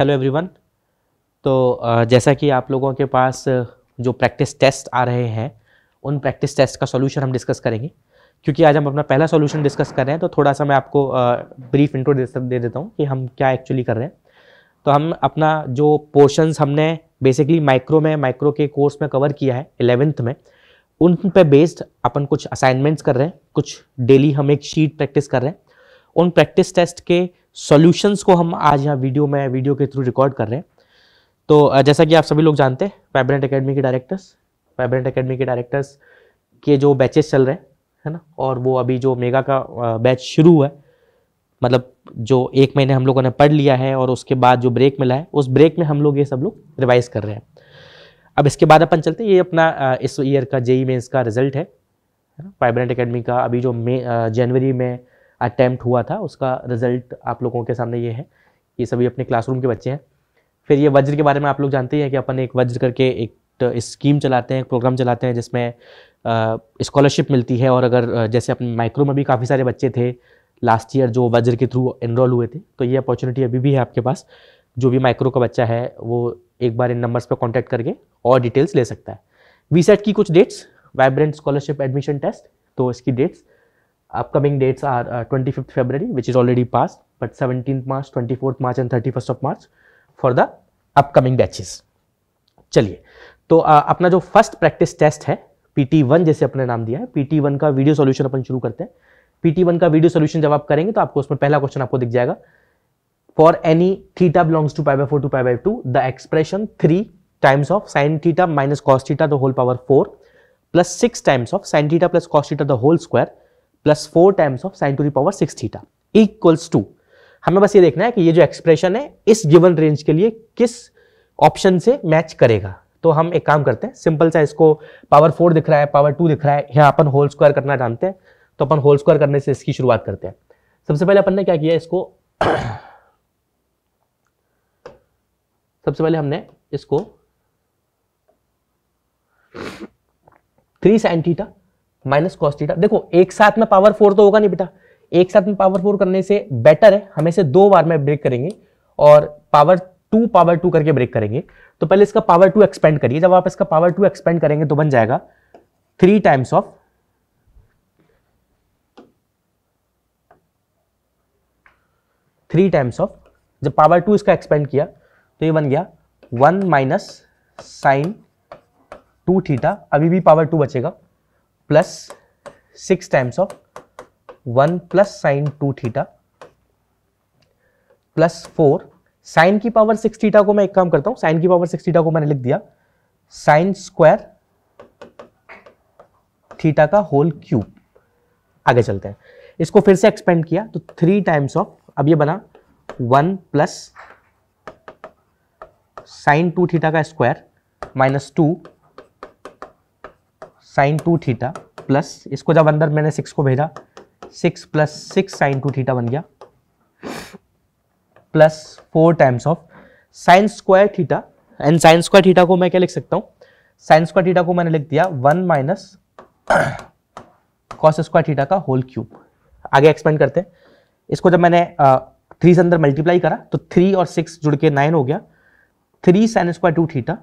Hello everyone तो जैसा कि आप लोगों के पास जो प्रैक्टिस टेस्ट आ रहे हैं उन प्रैक्टिस टेस्ट का सॉल्यूशन हम डिस्कस करेंगे क्योंकि आज हम अपना पहला सॉल्यूशन डिस्कस कर रहे हैं तो थोड़ा सा मैं आपको ब्रीफ इंट्रो दे देता हूँ कि हम क्या एक्चुअली कर रहे हैं तो हम अपना जो पोर्शंस हमने बेसिकली माइक्रो में माइक्रो के कोर्स में कवर किया है एलेवेंथ में उन पर बेस्ड अपन कुछ असाइनमेंट्स कर रहे हैं कुछ डेली हम एक शीट प्रैक्टिस कर रहे हैं उन प्रैक्टिस टेस्ट के सॉल्यूशंस को हम आज यहाँ वीडियो में वीडियो के थ्रू रिकॉर्ड कर रहे हैं तो जैसा कि आप सभी लोग जानते हैं वाइब्रेंट अकेडमी के डायरेक्टर्स वाइब्रेंट अकेडमी के डायरेक्टर्स के जो बैचेस चल रहे हैं है ना और वो अभी जो मेगा का बैच शुरू हुआ है मतलब जो एक महीने हम लोगों ने पढ़ लिया है और उसके बाद जो ब्रेक मिला है उस ब्रेक में हम लोग ये सब लोग रिवाइज कर रहे हैं अब इसके बाद अपन चलते हैं ये अपना इस ईयर का जेई मेन्स का रिजल्ट है वाइब्रेंट अकेडमी का अभी जो मे जनवरी में अटैम्प्ट हुआ था उसका रिजल्ट आप लोगों के सामने ये है ये सभी अपने क्लासरूम के बच्चे हैं फिर ये वज्र के बारे में आप लोग जानते हैं कि अपन एक वज्र करके एक स्कीम चलाते हैं प्रोग्राम चलाते हैं जिसमें स्कॉलरशिप मिलती है और अगर जैसे अपने माइक्रो में भी काफ़ी सारे बच्चे थे लास्ट ईयर जो वज्र के थ्रू इनरोल हुए थे तो ये अपॉर्चुनिटी अभी भी है आपके पास जो भी माइक्रो का बच्चा है वो एक बार इन नंबर्स पर कॉन्टैक्ट करके और डिटेल्स ले सकता है वी की कुछ dates vibrant scholarship admission test तो इसकी dates upcoming dates are uh, 25th February, which is already passed, but 17th March, 24th March and 31st of March for the upcoming batches. चलिए तो आ, uh, अपना जो फर्स्ट प्रैक्टिस टेस्ट है P T one जैसे अपने नाम दिया है पी टी वन का वीडियो सोल्यूशन अपन शुरू करते हैं पी टी वन का वीडियो सोल्यूशन जब आप करेंगे तो आपको उसमें पहला क्वेश्चन आपको दिख जाएगा for any theta belongs to pi by four two pi by two the expression three times of sine theta minus cos theta the whole power four plus six times of sine theta plus cos theta the whole square plus four times of sine two the power six theta equals to हमें बस ये देखना है कि ये जो expression है इस गिवन रेंज के लिए किस ऑप्शन से मैच करेगा तो हम एक काम करते हैं सिंपल सा इसको पावर फोर दिख रहा है पावर टू दिख रहा है यहाँ अपन होल स्क्वायर करना जानते हैं तो अपन होल स्क्वायर करने से इसकी शुरुआत करते हैं सबसे पहले अपन ने क्या किया इसको सबसे पहले हमने इसको three sine theta minus cos theta देखो एक साथ में पावर फोर तो होगा नहीं बेटा एक साथ में पावर फोर करने से बेटर है हम इसे दो बार में ब्रेक करेंगे और पावर टू पावर टू करके ब्रेक करेंगे तो पहले इसका पावर टू एक्सपेंड करिए जब आप इसका पावर टू एक्सपेंड करेंगे तो बन जाएगा three times of three times of जब पावर टू इसका एक्सपेंड किया तो ये बन गया one minus sine two theta अभी भी पावर टू बचेगा plus six times of one plus sine two theta plus four sine की पावर सिक्स थीटा को मैं एक काम करता हूं साइन की पावर सिक्स थीटा को मैंने लिख दिया साइन स्क्वायर थीटा का होल क्यूब आगे चलते हैं इसको फिर से एक्सपेंड किया तो थ्री टाइम्स ऑफ अब ये बना one plus sine two theta का square minus two sine two theta plus इसको जब अंदर मैंने सिक्स को भेजा six plus six sine two theta बन गया plus four times of sine square theta and sine square theta को मैं क्या लिख सकता हूँ साइन स्क्वायर थीटा को मैंने लिख दिया one minus cos square theta का होल क्यूब आगे एक्सपेंड करते हैं इसको जब मैंने थ्री से अंदर मल्टीप्लाई करा तो थ्री और सिक्स जुड़ के नाइन हो गया three sine square two theta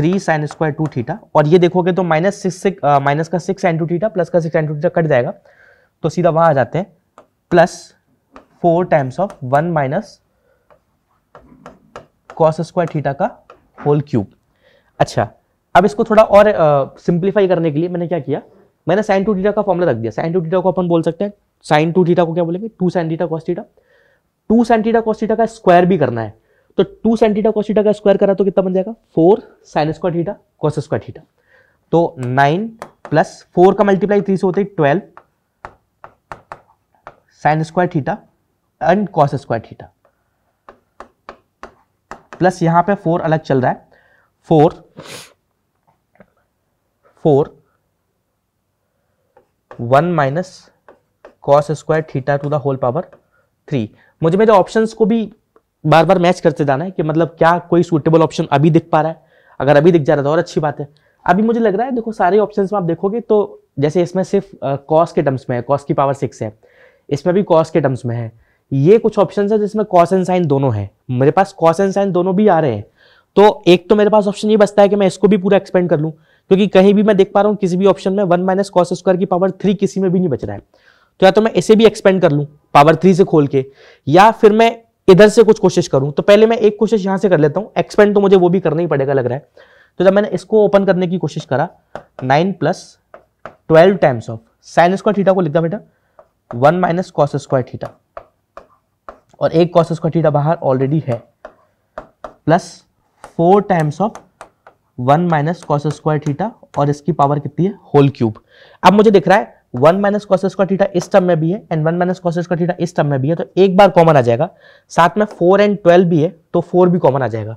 three sine square two theta और ये देखोगे तो माइनस सिक्स से माइनस का six sine two theta plus का six sine two theta cut जाएगा तो सीधा वहां आ जाते हैं plus four times of one minus cos square theta का होल क्यूब अच्छा अब इसको थोड़ा और सिंप्लीफाई uh, करने के लिए मैंने क्या किया मैंने साइन टू थीटा का फॉर्मूला रख दिया साइन टू थीटा को अपन बोल सकते हैं साइन टू थीटा को क्या बोलेंगे two sine theta cos theta two sine theta cos theta का स्क्वायर भी करना है तो two sine theta cos theta का स्क्वायर करा तो कितना बन जाएगा four sine square theta cos square theta तो नाइन प्लस फोर का मल्टीप्लाई थ्री से होते twelve sine square theta and cos square theta plus यहां पे फोर अलग चल रहा है four four one minus cos square theta to the whole power three मुझे मेरे ऑप्शंस को भी बार बार मैच करते जाना है कि मतलब क्या कोई सूटेबल ऑप्शन अभी दिख पा रहा है अगर अभी दिख जा रहा है तो और अच्छी बात है अभी मुझे लग रहा है देखो सारे ऑप्शन में आप देखोगे तो जैसे इसमें सिर्फ कॉस के टर्म्स में है कॉस की पावर सिक्स है इसमें भी कॉस के टर्म्स में है ये कुछ ऑप्शन है जिसमें कॉस एंड साइन दोनों है मेरे पास कॉस एंड साइन दोनों भी आ रहे हैं तो एक तो मेरे पास ऑप्शन ये बचता है कि मैं इसको भी पूरा एक्सपेंड कर लूँ क्योंकि कहीं भी मैं देख पा रहा हूँ किसी भी ऑप्शन में वन माइनस कॉस स्क्वायर की पावर थ्री किसी में भी नहीं बच रहा है तो या तो मैं इसे भी एक्सपेंड कर लूँ पावर थ्री से खोल के या फिर मैं इधर से कुछ कोशिश करूं तो पहले मैं एक कोशिश यहां से कर लेता हूं एक्सपेंड तो मुझे वो भी करना ही पड़ेगा लग रहा है तो जब मैंने इसको ओपन करने की कोशिश करा nine plus twelve times of sine square theta को लिखता बेटा one minus cos square theta और एक कॉस स्क्वायर थीटा बाहर ऑलरेडी है plus four times of one minus cos square theta और इसकी पावर कितनी है होल क्यूब अब मुझे दिख रहा है वन माइनस कॉसेस का थीटा इस टर्म में भी है एंड वन माइनस कॉसेस का थीटा इस टर्म में भी है तो एक बार कॉमन आ जाएगा साथ में फोर एंड ट्वेल्व भी है तो फोर भी कॉमन आ जाएगा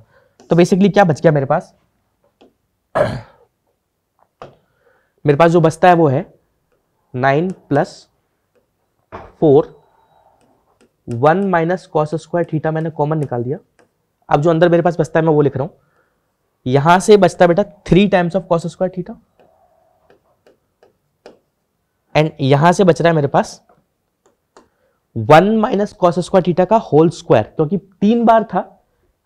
तो बेसिकली क्या बच गया मेरे पास मेरे पास जो बचता है वो है nine plus four one minus cos square theta मैंने कॉमन निकाल दिया अब जो अंदर मेरे पास बचता है मैं वो लिख रहा हूं यहां से बचता है बेटा three times of cos square theta and यहां से बच रहा है मेरे पास one minus cos square theta का होल स्क्वायर क्योंकि तीन बार था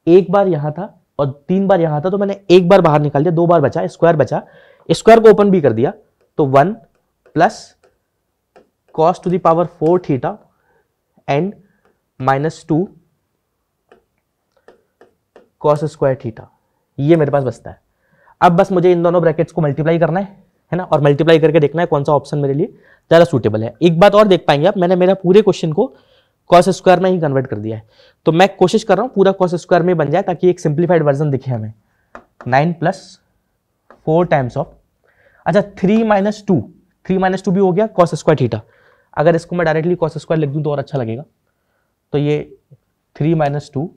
एक बार यहां था और तीन बार यहां था तो मैंने एक बार बाहर निकाल दिया दो बार बचा स्क्वायर बचा स्क्वायर को ओपन भी कर दिया तो one plus cos to the power four theta and minus two cos square theta ये मेरे पास बचता है अब बस मुझे इन दोनों ब्रैकेट्स को मल्टीप्लाई करना है है ना और मल्टीप्लाई करके देखना है कौन सा ऑप्शन मेरे लिए ज़्यादा सूटेबल है एक बात और देख पाएंगे आप मैंने मेरा पूरे क्वेश्चन को कॉस स्क्वायर में ही कन्वर्ट कर दिया है तो मैं कोशिश कर रहा हूँ पूरा कॉस स्क्वायर में बन जाए ताकि एक सिंप्लीफाइड वर्जन दिखे हमें nine plus four times of अच्छा three minus two three minus two भी हो गया कॉस स्क्वायर थीटा अगर इसको मैं डायरेक्टली कॉस स्क्वायर लिख दूँ तो और अच्छा लगेगा तो ये थ्री माइनस टू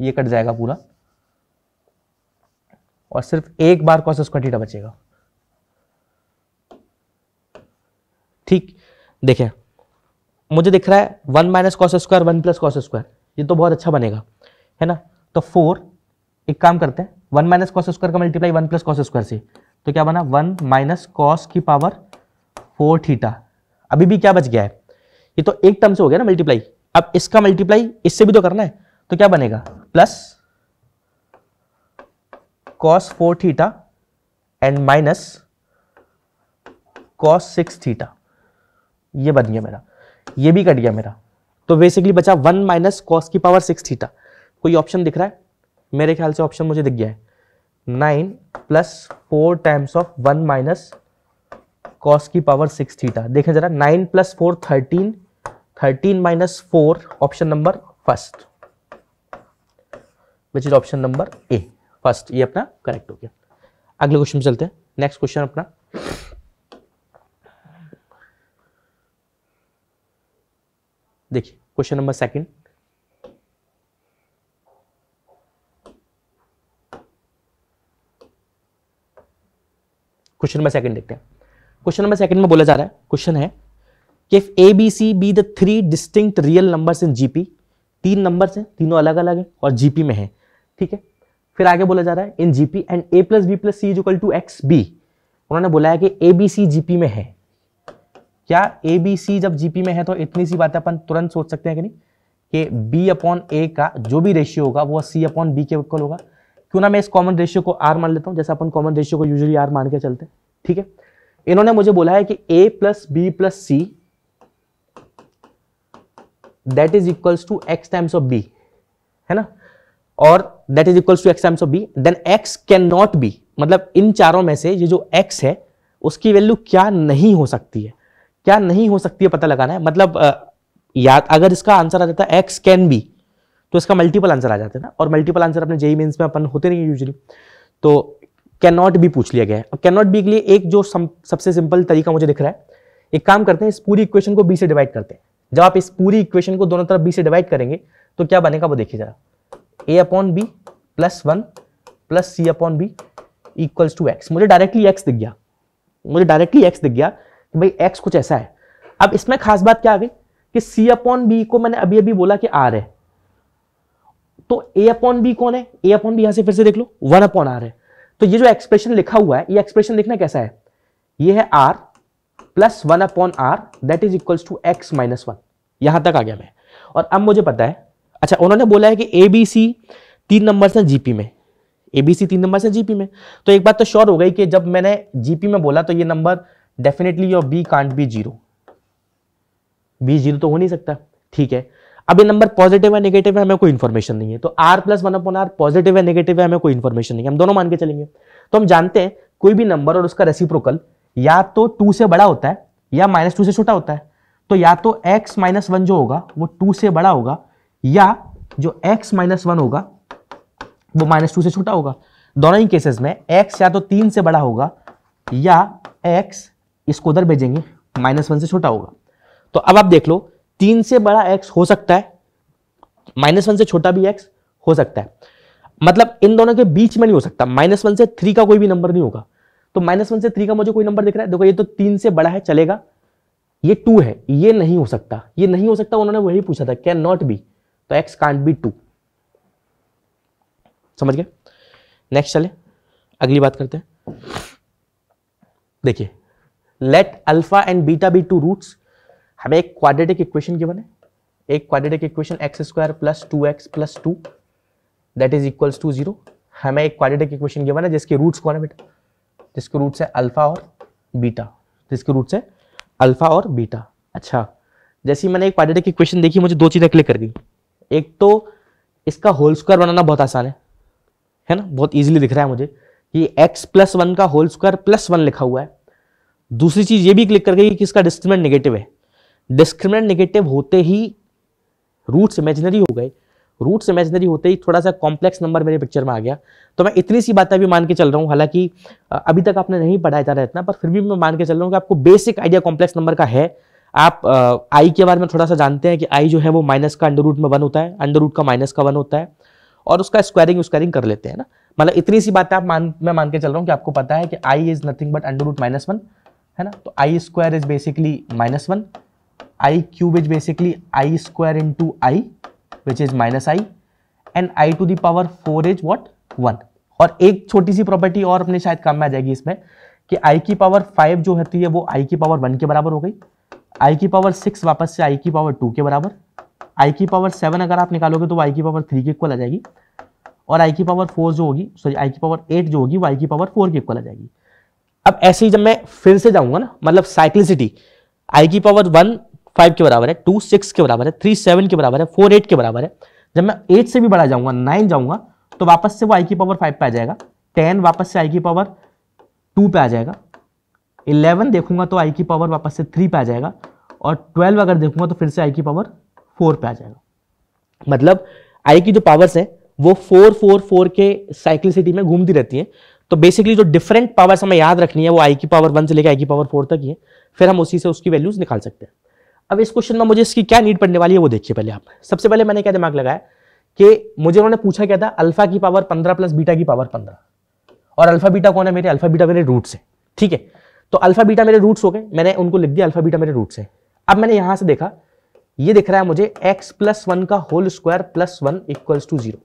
ये कट जाएगा पूरा और सिर्फ एक बार कॉस स्क्वायर थीटा बचेगा ठीक देखें मुझे दिख रहा है one minus cos square one plus cos square ये तो बहुत अच्छा बनेगा है ना तो फोर एक काम करते हैं वन माइनस कॉस स्क्वायर का multiply one plus cos square से तो क्या बना वन माइनस कॉस की पावर फोर थीटा अभी भी क्या बच गया है ये तो एक टर्म से हो गया ना मल्टीप्लाई अब इसका मल्टीप्लाई इससे भी तो करना है तो क्या बनेगा plus cos four theta and minus cos six theta ये बन गया मेरा ये भी कट गया मेरा तो बेसिकली बचा वन माइनस कॉस की पावर सिक्स थीटा कोई ऑप्शन दिख रहा है मेरे ख्याल से ऑप्शन मुझे दिख गया है nine plus four times of one minus cos की पावर सिक्स थीटा देखें जरा nine plus four thirteen thirteen minus four option number first which is option number A first ये अपना करेक्ट हो गया अगले क्वेश्चन चलते हैं नेक्स्ट क्वेश्चन अपना देखिए question number second question number second देखते हैं क्वेश्चन नंबर सेकंड में बोला जा रहा है क्वेश्चन है कि if A B C be the three distinct real numbers in GP तीन नंबर्स हैं तीनों अलग अलग हैं और जीपी में है ठीक है फिर आगे बोला जा रहा है in GP and A plus B plus C is equal to x B उन्होंने बोला है कि ए बी सी जीपी में है क्या ए बी सी जब जीपी में है तो इतनी सी बातें अपन तुरंत सोच सकते हैं कि नहीं कि बी अपॉन ए का जो भी रेशियो होगा वो सी अपॉन बी के इक्वल होगा क्यों ना मैं इस कॉमन रेशियो को आर मान लेता हूँ जैसे अपन कॉमन रेशियो को यूजली आर मान के चलते हैं ठीक है इन्होंने मुझे बोला है कि A plus B plus C that is equals to x times of B है ना और that is equals to x times of B then x can not be मतलब इन चारों में से ये जो एक्स है उसकी वैल्यू क्या नहीं हो सकती है क्या नहीं हो सकती है पता लगाना है मतलब याद अगर इसका आंसर आ जाता है एक्स कैन बी तो इसका मल्टीपल आंसर आ जाता है ना और मल्टीपल आंसर अपने जेई मीन e में अपन होते नहीं यूजली तो कैन नॉट बी पूछ लिया गया है कैन नॉट बी के लिए एक जो सम, सबसे सिंपल तरीका मुझे दिख रहा है एक काम करते हैं इस पूरी इक्वेशन को बी से डिवाइड करते हैं जब आप इस पूरी इक्वेशन को दोनों तरफ बी से डिवाइड करेंगे तो क्या बनेगा वो देखिए जरा a upon b plus one plus c upon b equals to x मुझे डायरेक्टली एक्स दिख गया मुझे डायरेक्टली एक्स दिख गया कि भाई एक्स कुछ ऐसा है अब इसमें खास बात क्या आ गई कि सी अपॉन बी को मैंने अभी अभी बोला कि आर है तो ए अपॉन बी कौन है ए अपॉन बी यहां से फिर से देख लो वन अपॉन आर है तो ये जो एक्सप्रेशन लिखा हुआ है ये एक्सप्रेशन देखना कैसा है ये है r plus one upon r that is equals to x minus one यहां तक आ गया मैं और अब मुझे पता है अच्छा उन्होंने बोला है कि ए बी सी तीन नंबर से जीपी में ए बी सी तीन नंबर से जीपी में तो एक बात तो श्योर हो गई कि जब मैंने जीपी में बोला तो ये number definitely your b can't be zero b zero तो हो नहीं सकता ठीक है अब ये नंबर पॉजिटिव है नेगेटिव है हमें कोई इन्फॉर्मेशन नहीं है तो r plus one upon r positive है नेगेटिव है हमें कोई इन्फॉर्मेशन नहीं है हम दोनों मान के चलेंगे तो हम जानते हैं कोई भी नंबर और उसका रेसिप्रोकल या तो टू से बड़ा होता है या माइनस टू से छोटा होता है तो या तो एक्स माइनस वन जो होगा वो टू से बड़ा होगा या जो एक्स माइनस वन होगा वो माइनस टू से छोटा होगा दोनों ही केसेस में एक्स या तो तीन से बड़ा होगा या एक्स इसको उधर भेजेंगे माइनस वन से छोटा होगा तो अब आप देख लो तीन से बड़ा एक्स हो सकता है माइनस वन से छोटा भी एक्स हो सकता है मतलब इन दोनों के बीच में नहीं हो सकता माइनस वन से थ्री का कोई भी नंबर नहीं होगा तो माइनस वन से थ्री का मुझे कोई नंबर दिख रहा है देखो ये तो तीन से बड़ा है चलेगा ये टू है ये नहीं हो सकता ये नहीं हो सकता उन्होंने वही पूछा था कैन नॉट बी तो एक्स कांट बी टू समझ गए नेक्स्ट चले अगली बात करते हैं देखिए let alpha and beta be two roots हमें एक क्वाड्रेटिक इक्वेशन गिवन है एक quadratic equation x square plus two x plus two that is equals to zero हमें एक क्वाड्रेटिक इक्वेशन गिवन है जिसके रूट्स कौन है बेटा जिसके रूट्स है अल्फा और बीटा जिसके रूट्स है अल्फा और बीटा अच्छा जैसे मैंने एक क्वाड्रेटिक इक्वेशन देखी मुझे दो चीज़ें क्लिक कर गई एक तो इसका होल स्क्वायर बनाना बहुत आसान है है ना बहुत इजीली दिख रहा है मुझे कि एक्स प्लस वन का होल स्क्वायर प्लस वन लिखा हुआ है दूसरी चीज ये भी क्लिक कर गई कि इसका डिस्क्रिमिनेंट नेगेटिव है डिस्क्रिमिनेंट नेगेटिव होते ही रूट्स इमेजिनरी हो गए रूट्स इमेजिनरी होते ही थोड़ा सा कॉम्प्लेक्स नंबर मेरे पिक्चर में आ गया तो मैं इतनी सी बातें भी मान के चल रहा हूँ हालांकि अभी तक आपने नहीं पढ़ाया जा रहा इतना पर फिर भी मैं मान के चल रहा हूँ कि आपको बेसिक आइडिया कॉम्प्लेक्स नंबर का है आप आई के बारे में थोड़ा सा जानते हैं कि आई जो है वो माइनस का अंडर रूट में वन होता है अंडर रूट का माइनस का वन होता है और उसका स्क्वायरिंग स्क्वायरिंग कर लेते हैं ना मतलब इतनी सी बातें आप मान मैं मान के चल रहा हूँ कि आपको पता है कि i is nothing but under root minus one है ना तो i square is basically minus one i cube is basically i square into i which is minus i and i to the power four is what one और एक छोटी सी property और अपने शायद काम में आ जाएगी इसमें कि i की पावर फाइव जो होती है वो i की पावर वन के बराबर हो गई i की पावर सिक्स वापस से i की पावर टू के बराबर i की पावर सेवन अगर आप निकालोगे तो वो आई की पावर थ्री के इक्वल आ जाएगी और i की पावर फोर जो होगी सॉरी i की पावर एट जो होगी वो आई की पावर फोर के इक्वल आ जाएगी अब ऐसे ही जब मैं फिर से जाऊंगा ना मतलब साइक्लिसिटी आई की पावर वन फाइव के बराबर है टू सिक्स के बराबर है थ्री सेवन के बराबर है फोर एट के बराबर है जब मैं एट से भी बड़ा जाऊंगा नाइन जाऊंगा तो वापस से वो आई की पावर फाइव पे आ जाएगा टेन वापस से आई की पावर टू पे आ जाएगा इलेवन देखूंगा तो आई की पावर वापस से थ्री पे आ जाएगा और ट्वेल्व अगर देखूंगा तो फिर से आई की पावर फोर पे आ जाएगा मतलब आई की जो पावर्स है वो फोर फोर फोर के साइक्लिसिटी में घूमती रहती है तो बेसिकली जो डिफरेंट पावर हमें याद रखनी है वो आई की पावर वन से लेकर आई की पावर फोर तक ही है फिर हम उसी से उसकी वैल्यूज निकाल सकते हैं अब इस क्वेश्चन में मुझे इसकी क्या नीड पड़ने वाली है वो देखिए पहले आप सबसे पहले मैंने क्या दिमाग लगाया कि मुझे उन्होंने पूछा क्या था अल्फा की पावर पंद्रह प्लस बीटा की पावर पंद्रह और अल्फा बीटा कौन है मेरे अल्फा बीटा मेरे रूट से ठीक है तो अल्फा बीटा मेरे रूट्स हो गए मैंने उनको लिख दिया अल्फा बीटा मेरे रूट्स है अब मैंने यहां से देखा ये दिख रहा है मुझे एक्स प्लस वन का whole square plus one equals to zero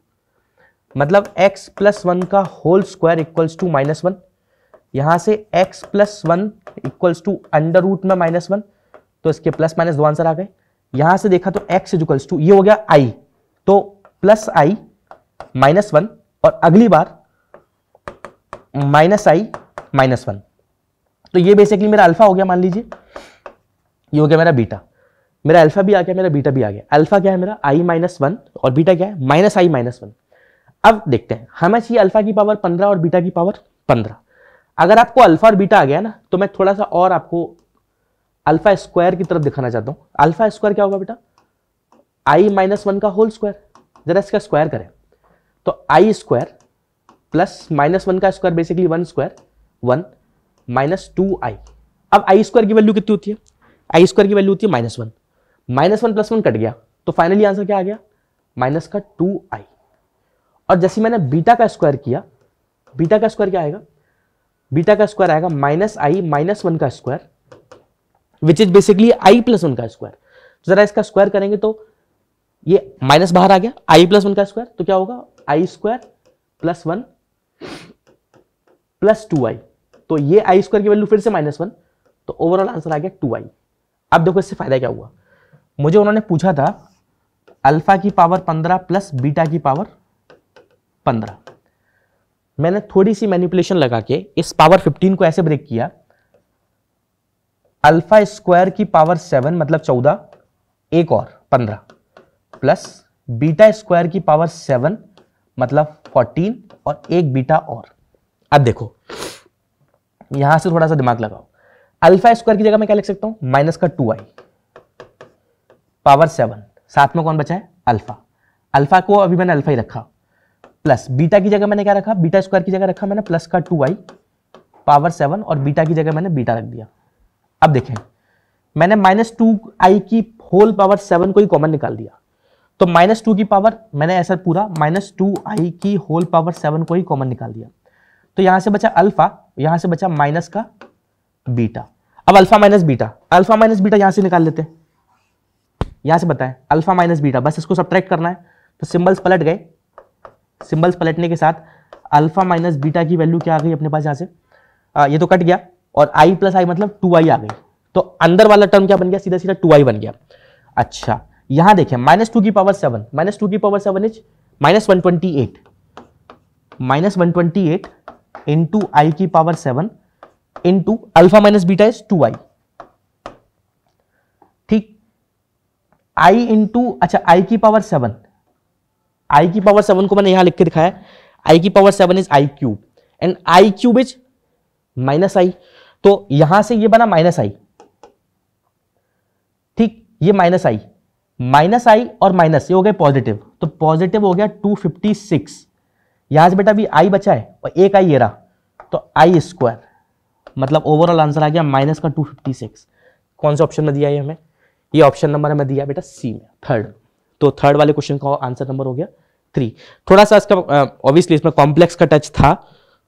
मतलब x प्लस वन का whole square equals to minus one यहां से x plus one equals to under root में माइनस वन तो इसके प्लस माइनस दो आंसर आ गए यहां से देखा तो x इक्वल्स टू ये हो गया i तो प्लस आई माइनस वन और अगली बार माइनस आई माइनस वन तो ये बेसिकली मेरा अल्फा हो गया मान लीजिए ये हो गया मेरा बीटा मेरा अल्फा भी आ गया मेरा बीटा भी आ गया अल्फा क्या है मेरा आई माइनस वन और बीटा क्या है माइनस आई माइनस वन अब देखते हैं हमें चाहिए अल्फा की पावर पंद्रह और बीटा की पावर पंद्रह अगर आपको अल्फा और बीटा आ गया ना तो मैं थोड़ा सा और आपको अल्फा स्क्वायर की तरफ दिखाना चाहता हूँ अल्फा स्क्वायर क्या होगा बेटा आई माइनस वन का होल स्क्वायर जरा इसका स्क्वायर करें तो i square plus minus one का square basically one square one minus two i अब आई स्क्वायर की वैल्यू कितनी होती है आई स्क्वायर की वैल्यू होती है minus one minus one plus one cut गया तो फाइनली आंसर क्या आ गया माइनस का टू आई और जैसे मैंने बीटा का स्क्वायर किया बीटा का स्क्वायर क्या आएगा बीटा का स्क्वायर आएगा माइनस आई माइनस वन का square which is basically i plus one का स्क्वायर तो जरा इसका स्क्वायर करेंगे तो ये माइनस बाहर आ गया आई प्लस वन का स्क्वायर तो क्या होगा i square plus one plus two i तो ये आई स्क्वायर की वैल्यू फिर से माइनस वन तो ओवरऑल आंसर आ गया टू आई अब देखो इससे फायदा क्या हुआ मुझे उन्होंने पूछा था अल्फा की पावर पंद्रह प्लस बीटा की पावर पंद्रह मैंने थोड़ी सी मैनिपुलेशन लगा के इस पावर फिफ्टीन को ऐसे ब्रेक किया अल्फा स्क्वायर की पावर सेवन मतलब चौदह एक और पंद्रह प्लस बीटा स्क्वायर की पावर सेवन मतलब फोर्टीन और एक बीटा और अब देखो यहां से थोड़ा सा दिमाग लगाओ अल्फा स्क्वायर की जगह मैं क्या लिख सकता हूं माइनस का टू आई पावर सेवन साथ में कौन बचा है अल्फा अल्फा को अभी मैंने अल्फा ही रखा प्लस बीटा की जगह मैंने क्या रखा बीटा स्क्वायर की जगह रखा मैंने प्लस का टू आई पावर सेवन और बीटा की जगह मैंने बीटा रख दिया अब देखें मैंने माइनस टू आई की होल पावर सेवन को ही कॉमन निकाल दिया तो माइनस टू की पावर मैंने ऐसा पूरा माइनस टू आई की होल पावर सेवन को ही कॉमन निकाल दिया तो यहां से बचा अल्फा यहां से बचा माइनस का बीटा अब alpha minus beta alpha minus beta यहां से निकाल लेते हैं यहां से बताएं अल्फा माइनस बीटा बस इसको सब्ट्रैक्ट करना है तो सिंबल्स पलट गए सिंबल्स पलटने के साथ अल्फा माइनस बीटा की वैल्यू क्या आ गई अपने पास यहाँ से आ, ये तो कट गया और आई प्लस आई मतलब टू आई आ गई तो अंदर वाला टर्म क्या बन गया सीधा सीधा टू आई बन गया अच्छा यहां देखें माइनस टू की पावर सेवन माइनस टू की power seven is minus one twenty eight minus one twenty eight into i की power seven into alpha minus beta is two i ठीक आई इंटू अच्छा आई की पावर सेवन आई की power seven को मैंने यहां लिख के दिखाया आई की power seven is i cube and i cube is minus i तो यहां से ये बना माइनस आई ठीक ये माइनस आई माइनस आई और माइनस ये हो गए पॉजिटिव तो पॉजिटिव हो गया 256 यहां से बेटा अभी आई बचा है और एक आई ये रहा तो आई स्क्वायर मतलब ओवरऑल आंसर आ गया माइनस का 256 कौन सा ऑप्शन में दिया ये हमें ये ऑप्शन नंबर हमें दिया बेटा सी में थर्ड तो थर्ड वाले क्वेश्चन का आंसर नंबर हो गया थ्री थोड़ा सा इसका ऑब्वियसली इसमें कॉम्प्लेक्स का टच था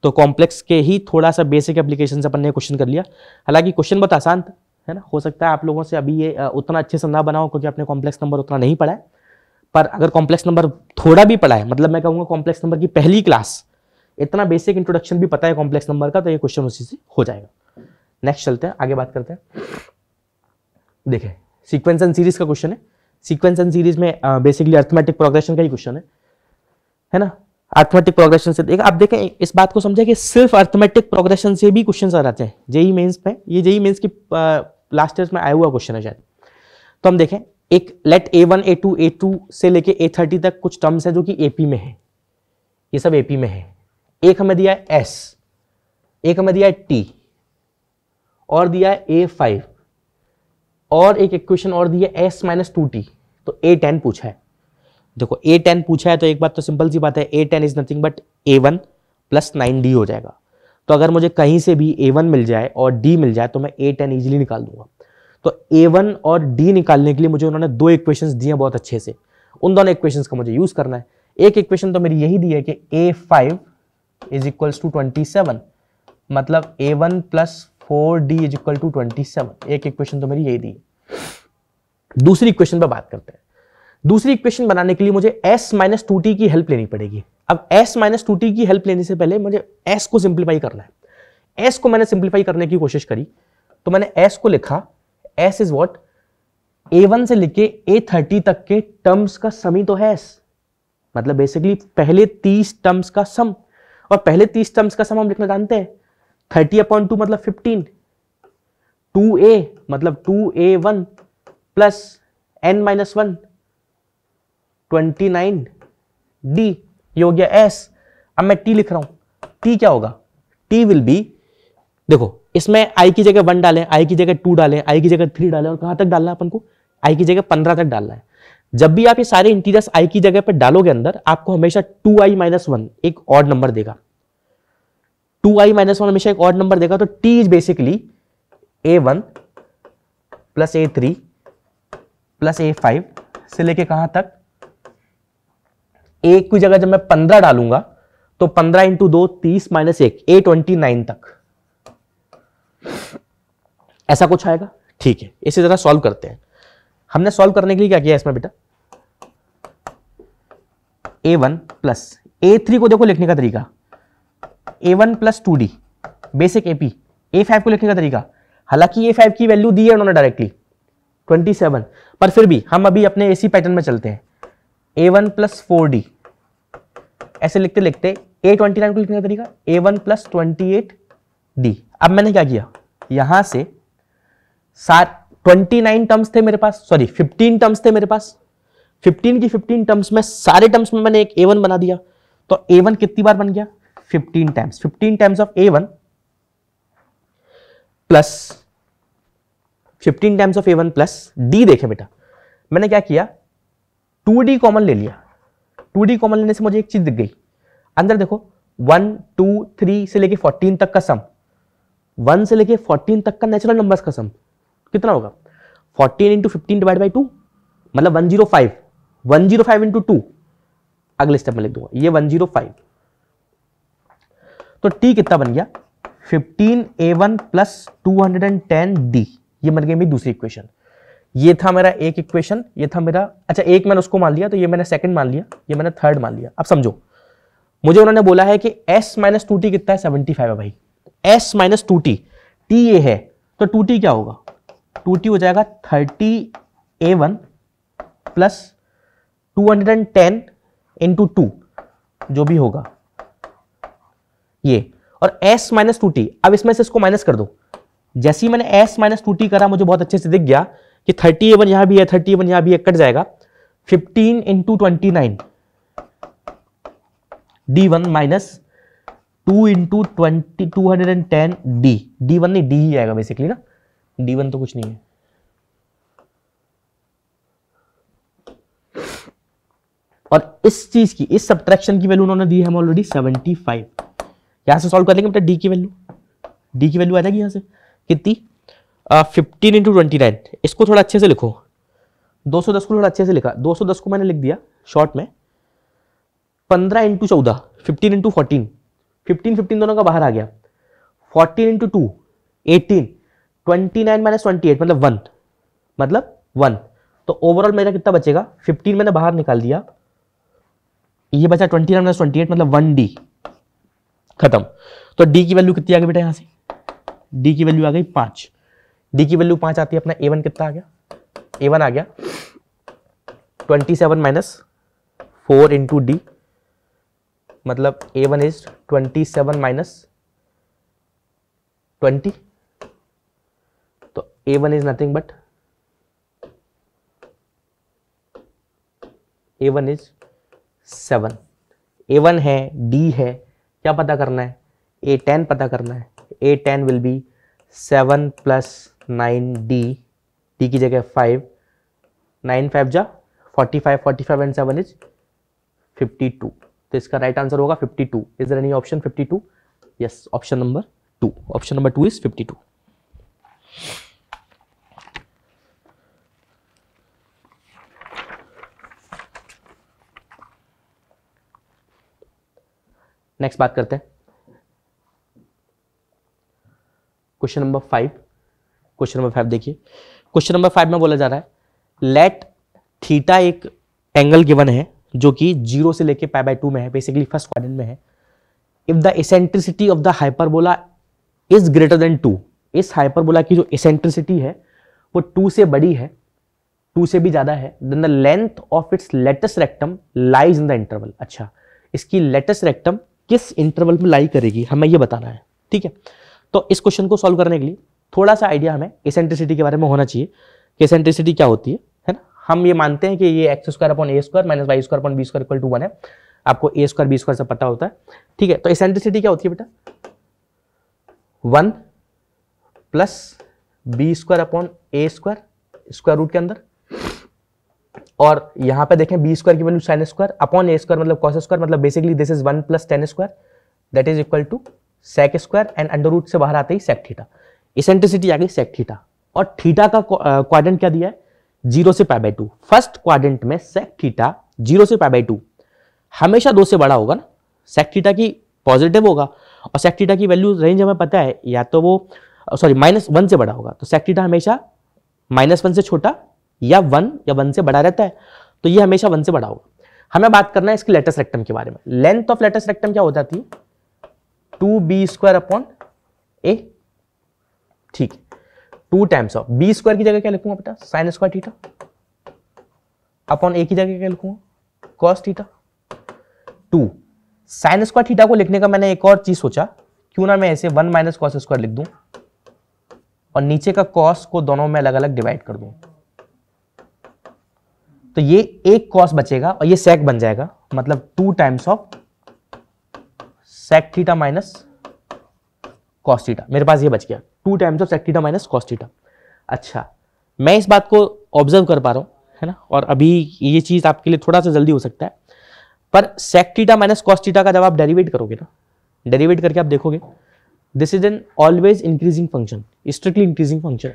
तो कॉम्प्लेक्स के ही थोड़ा सा बेसिक एप्लीकेशन अपन ने क्वेश्चन कर लिया हालांकि क्वेश्चन बहुत आसान था है ना हो सकता है आप लोगों से अभी ये उतना अच्छे से ना बनाओ क्योंकि आपने कॉम्प्लेक्स नंबर उतना नहीं पढ़ा है पर अगर कॉम्प्लेक्स नंबर थोड़ा भी पढ़ा है मतलब मैं कहूँगा कॉम्प्लेक्स नंबर की पहली क्लास इतना बेसिक इंट्रोडक्शन भी पता है कॉम्प्लेक्स नंबर का तो ये क्वेश्चन उसी से हो जाएगा नेक्स्ट चलते हैं आगे बात करते हैं देखें सीक्वेंस एंड सीरीज का क्वेश्चन है सीक्वेंस एंड सीरीज में बेसिकली अर्थमेटिक प्रोग्रेशन का ही क्वेश्चन है है ना अर्थमेटिक प्रोग्रेशन से देख आप देखें इस बात को समझें कि सिर्फ अर्थमेटिक प्रोग्रेशन से भी क्वेश्चन आ जाते हैं जेई मेन्स में ये जेई मेन्स e की लास्ट uh, ईयर में आया हुआ क्वेश्चन है शायद तो हम देखें एक let a one a two a two से लेके ए थर्टी तक कुछ टर्म्स है जो कि एपी में है ये सब एपी में है एक हमें दिया है एस एक हमें दिया है टी और दिया है ए फाइव और एक इक्वेशन और दी है एस माइनस टू टी तो ए टेन पूछा है देखो ए टेन पूछा है तो एक बात तो सिंपल सी बात है a ten is nothing but a one plus nine d हो जाएगा तो अगर मुझे कहीं से भी ए वन मिल जाए और डी मिल जाए तो मैं ए टेन ईजिली निकाल दूंगा तो ए वन और डी निकालने के लिए मुझे उन्होंने दो इक्वेशन दिए हैं बहुत अच्छे से उन दोनों इक्वेशन का मुझे यूज करना है एक इक्वेशन तो मेरी यही दी है कि a five is equals to twenty seven मतलब a one plus four d is equal to twenty seven एक इक्वेशन तो मेरी यही दी दूसरी इक्वेशन पर बात करते हैं दूसरी इक्वेशन बनाने के लिए मुझे s माइनस टू टी की हेल्प लेनी पड़ेगी अब s माइनस टू टी की हेल्प लेने से पहले मुझे s को सिंप्लीफाई करना है s को मैंने सिंप्लीफाई करने की कोशिश करी तो मैंने s को लिखा s is what a one से लेके ए थर्टी तक के टर्म्स का सम ही तो है s मतलब बेसिकली पहले तीस टर्म्स का सम और पहले तीस टर्म्स का सम हम लिखना जानते हैं थर्टी अपॉन टू मतलब फिफ्टीन टू ए मतलब two a one plus n minus one twenty nine d ये हो गया एस अब मैं टी लिख रहा हूं टी क्या होगा टी विल बी देखो इसमें आई की जगह वन डालें आई की जगह टू डालें आई की जगह थ्री डालें और कहां तक डालना है अपन को आई की जगह पंद्रह तक डालना है जब भी आप ये सारे इंटीरियर्स आई की जगह पर डालोगे अंदर आपको हमेशा टू आई माइनस वन एक और नंबर देगा टू आई माइनस वन हमेशा एक ऑड नंबर देगा तो t is basically a one plus a three plus a five से लेके कहां तक एक की जगह जब मैं पंद्रह डालूंगा तो पंद्रह इंटू दो तीस माइनस एक ए ट्वेंटी नाइन तक ऐसा कुछ आएगा ठीक है इसी तरह सॉल्व करते हैं हमने सॉल्व करने के लिए क्या किया इसमें बेटा a one plus a three को देखो लिखने का तरीका a one plus two d basic A P a five को लिखने का तरीका हालांकि ए फाइव की वैल्यू दी है उन्होंने डायरेक्टली ट्वेंटी सेवन पर फिर भी हम अभी अपने एसी पैटर्न में चलते हैं a one plus four d ऐसे लिखते लिखते ए ट्वेंटी नाइन को लिखने का तरीका a one plus twenty eight d अब मैंने क्या किया यहां से सात ट्वेंटी नाइन टर्म्स थे मेरे पास सॉरी फिफ्टीन टर्म्स थे मेरे पास फिफ्टीन की फिफ्टीन टर्म्स में सारे टर्म्स में मैंने एक ए वन बना दिया तो ए वन कितनी बार बन गया 15 times 15 times of a1 plus 15 times of a one plus d देखे बेटा मैंने क्या किया 2d कॉमन ले लिया 2d कॉमन लेने से मुझे एक चीज दिख गई अंदर देखो 1, 2, 3 से लेके 14 तक का सम 1 से लेके 14 तक का नेचुरल नंबर्स का सम कितना होगा 14 into fifteen divide by two मतलब 105 105 इंटू टू अगले स्टेप में लिख दूंगा ये 105 तो टी कितना बन गया fifteen a one plus two hundred and ten d ये बन गई मेरी दूसरी इक्वेशन ये था मेरा एक इक्वेशन ये था मेरा अच्छा एक मैंने उसको मान लिया तो ये मैंने सेकंड मान लिया ये मैंने थर्ड मान लिया अब समझो मुझे उन्होंने बोला है कि s माइनस टू टी कितना है सेवेंटी फाइव है भाई s minus two t t ये है तो टू टी क्या होगा टू टी हो जाएगा thirty a one plus two hundred and ten into two जो भी होगा ये और s माइनस टू टी अब इसमें से इसको माइनस कर दो जैसे ही मैंने s माइनस टू टी करा मुझे बहुत अच्छे से दिख गया कि थर्टी एवन यहां भी है थर्टी एवन यहां भी है कट जाएगा fifteen into twenty nine d one minus two into twenty two hundred and ten d D one नहीं डी ही आएगा बेसिकली ना डी वन तो कुछ नहीं है और इस चीज की इस सब्ट्रैक्शन की वैल्यू उन्होंने दी है हम ऑलरेडी सेवेंटी फाइव यहाँ से सॉल्व कर लेंगे बेटा डी की वैल्यू डी की वैल्यू आ जाएगी यहाँ से कितनी फिफ्टीन इंटू ट्वेंटी नाइन इसको थोड़ा अच्छे से लिखो 210 को थोड़ा अच्छे से लिखा 210 को मैंने लिख दिया शॉर्ट में 15 इंटू चौदह fifteen into fourteen fifteen fifteen दोनों का बाहर आ गया fourteen into two eighteen twenty nine minus twenty eight मतलब वन मतलब वन तो ओवरऑल मेरा कितना बचेगा फिफ्टीन मैंने बाहर निकाल दिया ये बचा twenty nine minus twenty eight मतलब वन डी खत्म तो डी की वैल्यू कितनी आ गई बेटा यहाँ से डी की वैल्यू आ गई पांच डी की वैल्यू पांच आती है अपना ए वन कितना आ गया ए वन आ गया twenty seven minus four into d मतलब a one is twenty seven minus twenty तो a one is nothing but a one is seven a one है डी है क्या पता करना है ए टेन पता करना है a ten will be seven plus nine d d की जगह फाइव नाइन फाइव जा forty five forty five and seven is fifty two तो इसका राइट आंसर होगा fifty two is any option fifty two yes option number two option number two is fifty two next बात करते हैं question number five question number five देखिए question number five में बोला जा रहा है लेट थीटा एक एंगल गिवन है जो कि जीरो से लेके पाई बाई टू में है बेसिकली फर्स्ट क्वार में है if the eccentricity of the hyperbola is greater than two इस हाइपरबोला की जो इसेंट्रिसिटी है वो टू से बड़ी है टू से भी ज्यादा है then the length of its latus rectum lies in the interval अच्छा इसकी लेटेस्ट रेक्टम किस इंटरवल में लाई करेगी हमें ये बताना है ठीक है तो इस क्वेश्चन को सॉल्व करने के लिए थोड़ा सा आइडिया हमें एसेंट्रिसिटी के बारे में होना चाहिए कि एसेंट्रिसिटी क्या होती है है ना हम ये मानते हैं कि ये x square upon a square minus y square upon b square equal to one है आपको ए स्क्वायर बी स्क्वायर सब पता होता है ठीक है तो एसेंट्रिसिटी क्या होती है बेटा one plus b square upon a square square root के अंदर और यहाँ पे देखें बी स्क्वायर की value sine square upon a square मतलब कॉस स्क्वायर मतलब basically this is one plus tan square that is equal to sec square and under root से बाहर आते ही सेक थीटा इसेंट्रिसिटी आ गई सेक थीटा और थीटा का क्वाड्रेंट क्या दिया है जीरो से pi by to first quadrant में सेक थीटा जीरो से पाई बाई टू हमेशा दो से बड़ा होगा ना सेक थीटा की पॉजिटिव होगा और सेक थीटा की वैल्यू रेंज हमें पता है या तो वो सॉरी माइनस वन से बड़ा होगा तो सेक थीटा हमेशा माइनस वन से छोटा या वन या वन से बड़ा रहता है तो ये हमेशा वन से बड़ा होगा हमें बात करना है इसके लेटेस्ट रेक्टम के बारे में लेंथ ऑफ लेटेस्ट रेक्टम क्या होता थी two b square upon a ठीक two times of b square की जगह क्या लिखूंगा बेटा sine square theta upon a की जगह क्या लिखूंगा cos theta two sine square theta को लिखने का मैंने एक और चीज सोचा क्यों ना मैं ऐसे वन माइनस कॉस स्क्वायर लिख दूं और नीचे का कॉस को दोनों में अलग अलग डिवाइड कर दूं तो ये एक कॉस बचेगा और ये सेक बन जाएगा मतलब two times of sec theta minus cos theta मेरे पास ये बच गया two times of sec theta minus cos theta अच्छा मैं इस बात को ऑब्जर्व कर पा रहा हूँ है ना और अभी ये चीज़ आपके लिए थोड़ा सा जल्दी हो सकता है पर सेक थीटा माइनस कॉस्टीटा का जब आप डेरीवेट करोगे ना डेरीवेट करके आप देखोगे this is an always increasing function strictly increasing function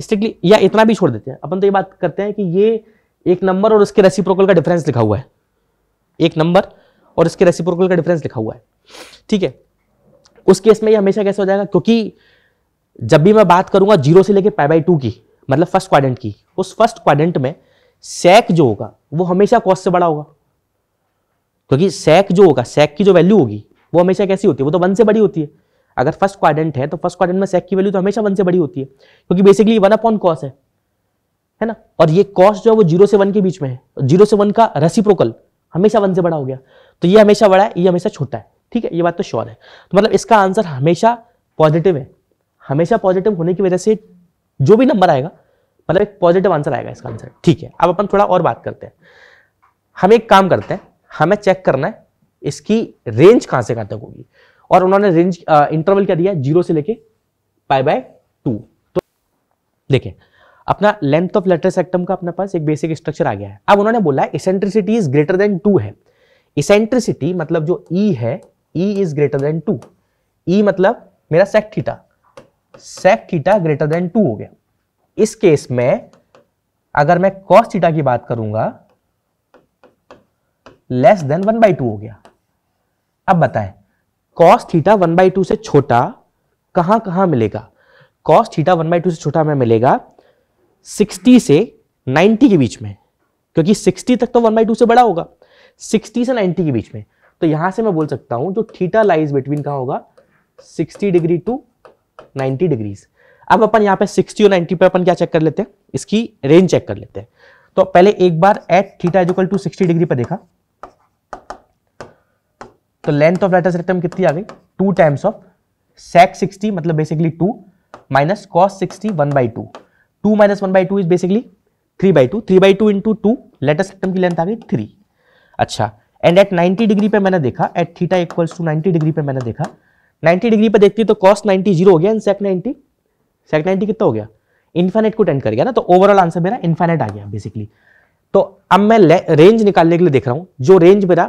strictly या इतना भी छोड़ देते हैं अपन तो ये बात करते हैं कि ये एक नंबर और उसके रेसिप्रोकल का डिफरेंस लिखा हुआ है एक नंबर और इसके रेसिप्रोकल का डिफरेंस लिखा हुआ है ठीक है उस केस में ये हमेशा कैसे हो जाएगा क्योंकि जब भी मैं बात करूंगा जीरो से लेके पाई बाई टू की मतलब फर्स्ट क्वाडेंट की उस फर्स्ट क्वाडेंट में सेक जो होगा वो हमेशा कॉस्ट से बड़ा होगा क्योंकि सेक जो होगा सेक की जो वैल्यू होगी वो हमेशा कैसी होती है वो तो वन से बड़ी होती है अगर फर्स्ट क्वाडेंट है तो फर्स्ट क्वाडेंट में सेक की वैल्यू तो हमेशा वन से बड़ी होती है क्योंकि बेसिकली वन अपॉन कॉस है है ना और ये कॉस्ट जो है वो जीरो से वन के बीच में है जीरो से वन का रेसिप्रोकल हमेशा वन से बड़ा हो गया तो ये हमेशा बड़ा है ये हमेशा छोटा है ठीक है ये बात तो श्योर है तो मतलब इसका आंसर हमेशा पॉजिटिव है हमेशा पॉजिटिव होने की वजह से जो भी नंबर आएगा मतलब एक पॉजिटिव आंसर आएगा इसका आंसर ठीक है अब अपन थोड़ा और बात करते हैं हम एक काम करते हैं हमें चेक करना है इसकी रेंज कहां से कहां तक होगी और उन्होंने रेंज इंटरवल क्या दिया जीरो से लेके पाई बाय टू तो देखें अपना लेंथ ऑफ लेटर सेक्टम का अपने पास एक बेसिक स्ट्रक्चर आ गया है अब उन्होंने बोला eccentricity is greater than two है इसेंट्रिसिटी मतलब जो ई e है e is greater than two e मतलब मेरा sec theta sec theta greater than two हो गया इस केस में अगर मैं कॉस थीटा की बात करूंगा less than one by two हो गया अब बताएं cos theta one by two से छोटा कहां कहां मिलेगा cos theta one by two से छोटा में मिलेगा 60 से 90 के बीच में क्योंकि 60 तक तो वन बाई टू से बड़ा होगा 60 से 90 के बीच में तो यहां से मैं बोल सकता हूं जो थीटा लाइज बिटवीन कहा होगा 60 डिग्री टू 90 डिग्रीज अब अपन यहां पे 60 और 90 पे अपन क्या चेक कर लेते हैं इसकी रेंज चेक कर लेते हैं तो पहले एक बार at theta equal to 60 degree पर देखा तो लेंथ ऑफ लेटर सेक्टम कितनी आ गई टू टाइम्स ऑफ सेक 60 मतलब basically two minus cos 60 one by two two minus one by two is basically three by two three by two into two latus rectum की length आ गई three अच्छा and eight 90 degree पे मैंने देखा at theta equals to 90 degree पे मैंने देखा 90 डिग्री पे देखती है तो कॉस्ट 90 जीरो हो गया एंड सेक 90 सेक 90 कितना हो गया इन्फाइनेट को टेंड कर गया ना तो ओवरऑल आंसर मेरा इन्फाइनेट आ गया बेसिकली तो अब मैं रेंज निकालने के लिए देख रहा हूँ जो रेंज मेरा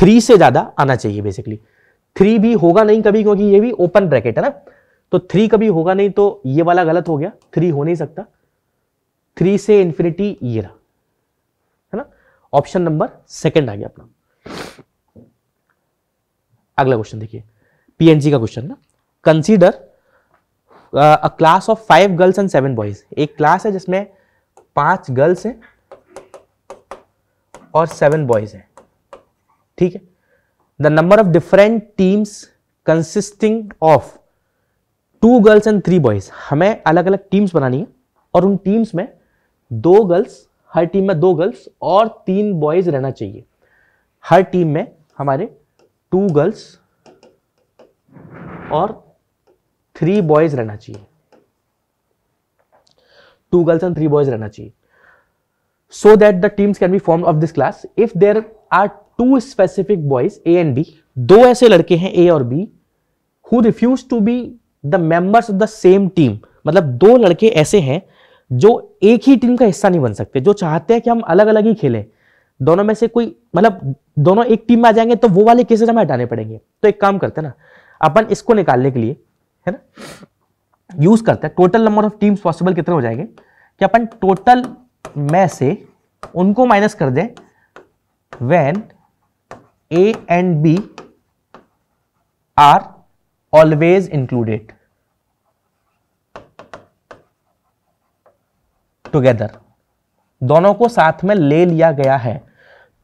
थ्री से ज़्यादा आना चाहिए बेसिकली थ्री भी होगा नहीं कभी क्योंकि ये भी ओपन ब्रैकेट है ना तो थ्री कभी होगा नहीं तो ये वाला गलत हो गया थ्री हो नहीं सकता थ्री से इंफिनिटी ये रहा है ना ऑप्शन नंबर सेकंड आ गया अपना अगला क्वेश्चन देखिए पीएनजी का क्वेश्चन ना consider a class of five girls and seven boys एक क्लास है जिसमें पांच गर्ल्स हैं और सेवन बॉयज हैं ठीक है the number of different teams consisting of two girls and three boys हमें अलग अलग टीम्स बनानी है और उन टीम्स में दो गर्ल्स हर टीम में दो गर्ल्स और तीन बॉयज रहना चाहिए हर टीम में हमारे टू गर्ल्स और थ्री बॉयज रहना चाहिए two girls and three boys रहना चाहिए so that the teams can be form of this class if there are two specific boys A and B दो ऐसे लड़के हैं ए और B who refuse to be the members of the same team मतलब दो लड़के ऐसे हैं जो एक ही टीम का हिस्सा नहीं बन सकते जो चाहते हैं कि हम अलग अलग ही खेलें दोनों में से कोई मतलब दोनों एक टीम में आ जाएंगे तो वो वाले केसेस हमें हटाने पड़ेंगे तो एक काम करते हैं ना अपन इसको निकालने के लिए है ना यूज करते हैं total number of teams possible कितने हो जाएंगे कि अपन टोटल में से उनको माइनस कर दें when A and B are always included together दोनों को साथ में ले लिया गया है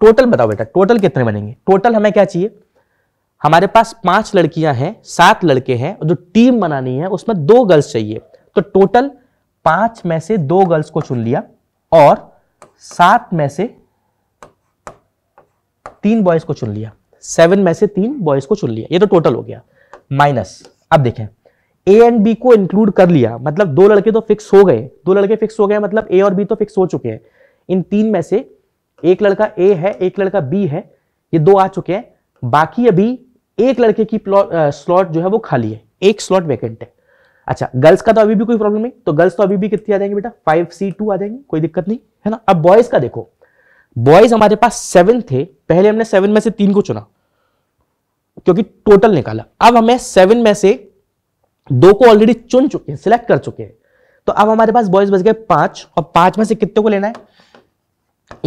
टोटल बताओ बेटा टोटल कितने बनेंगे टोटल हमें क्या चाहिए हमारे पास पांच लड़कियां हैं सात लड़के हैं और जो टीम बनानी है उसमें दो गर्ल्स चाहिए तो टोटल पांच में से दो गर्ल्स को चुन लिया और सात में से तीन बॉयज को चुन लिया सेवन में से तीन बॉयज को चुन लिया ये तो टोटल हो गया माइनस अब देखें ए एंड बी को इंक्लूड कर लिया मतलब दो लड़के तो फिक्स हो गए दो लड़के फिक्स हो गए मतलब ए और बी तो फिक्स हो चुके हैं इन तीन में से एक लड़का ए है एक लड़का बी है ये दो आ चुके हैं बाकी अभी एक लड़के की स्लॉट जो है वो खाली है एक स्लॉट वैकेंट है अच्छा गर्ल्स का तो अभी भी कोई प्रॉब्लम नहीं तो गर्ल्स तो अभी भी कितनी आ जाएंगे बेटा फाइव सी टू आ जाएंगे कोई दिक्कत नहीं है ना अब बॉयज का देखो बॉयज हमारे पास सेवन थे पहले हमने सेवन में से तीन को चुना क्योंकि टोटल निकाला अब हमें सेवन में से दो को ऑलरेडी चुन चुके हैं सिलेक्ट कर चुके हैं तो अब हमारे पास बॉयज बच गए पांच और पांच में से कितने को लेना है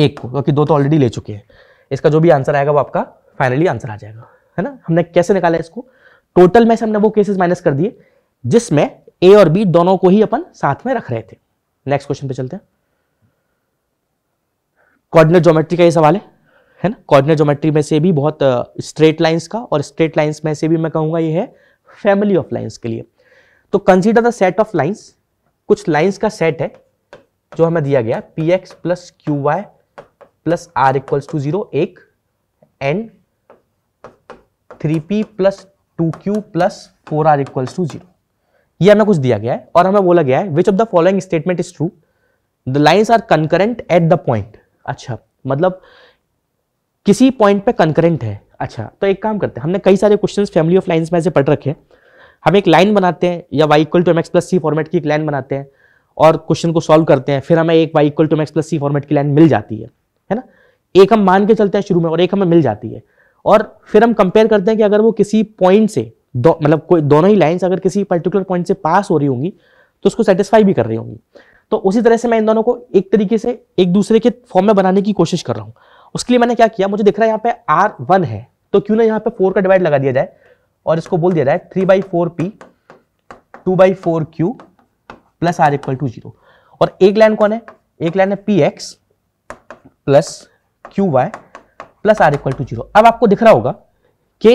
एक को क्योंकि दो तो ऑलरेडी ले चुके हैं इसका जो भी आंसर आएगा वो आपका फाइनली आंसर आ जाएगा है ना हमने कैसे निकाला इसको टोटल में से हमने वो केसेस माइनस कर दिए जिसमें ए और बी दोनों को ही अपन साथ में रख रहे थे नेक्स्ट क्वेश्चन पे चलते हैं कोऑर्डिनेट ज्योमेट्री का ये सवाल है है ना कोऑर्डिनेट ज्योमेट्री में से भी बहुत स्ट्रेट uh, लाइंस का और स्ट्रेट लाइंस में से भी मैं कहूंगा ये है फैमिली ऑफ लाइन्स के लिए तो consider the set of lines कुछ लाइन्स का सेट है जो हमें दिया गया p x plus q y plus r equals to zero एक एन three p plus two q plus four r equals to zero ये हमें कुछ दिया गया है और हमें बोला गया है which of the following statement is true the lines are concurrent at the point अच्छा मतलब किसी पॉइंट पे कंकरेंट है अच्छा तो एक काम करते हैं हमने कई सारे क्वेश्चंस फैमिली ऑफ लाइंस में से पढ़ रखे हैं हम एक लाइन बनाते हैं या y equal to m x plus c format की एक लाइन बनाते हैं और क्वेश्चन को सॉल्व करते हैं फिर हमें एक y equal to m x plus c format की लाइन मिल जाती है है ना एक हम मान के चलते हैं शुरू में और एक हमें मिल जाती है और फिर हम कंपेयर करते हैं कि अगर वो किसी पॉइंट से दो मतलब कोई दोनों ही लाइन्स अगर किसी पर्टिकुलर पॉइंट से पास हो रही होंगी तो उसको सेटिस्फाई भी कर रही होंगी तो उसी तरह से मैं इन दोनों को एक तरीके से एक दूसरे के फॉर्म में बनाने की कोशिश कर रहा हूँ उसके लिए मैंने क्या किया मुझे दिख रहा है यहाँ पे आर वन है तो क्यों ना यहाँ पे फोर का डिवाइड लगा दिया जाए और इसको बोल दिया जाए three by four p two by four q plus r equal to zero और एक लाइन कौन है एक लाइन है p x plus q y plus r equal to zero अब आपको दिख रहा होगा कि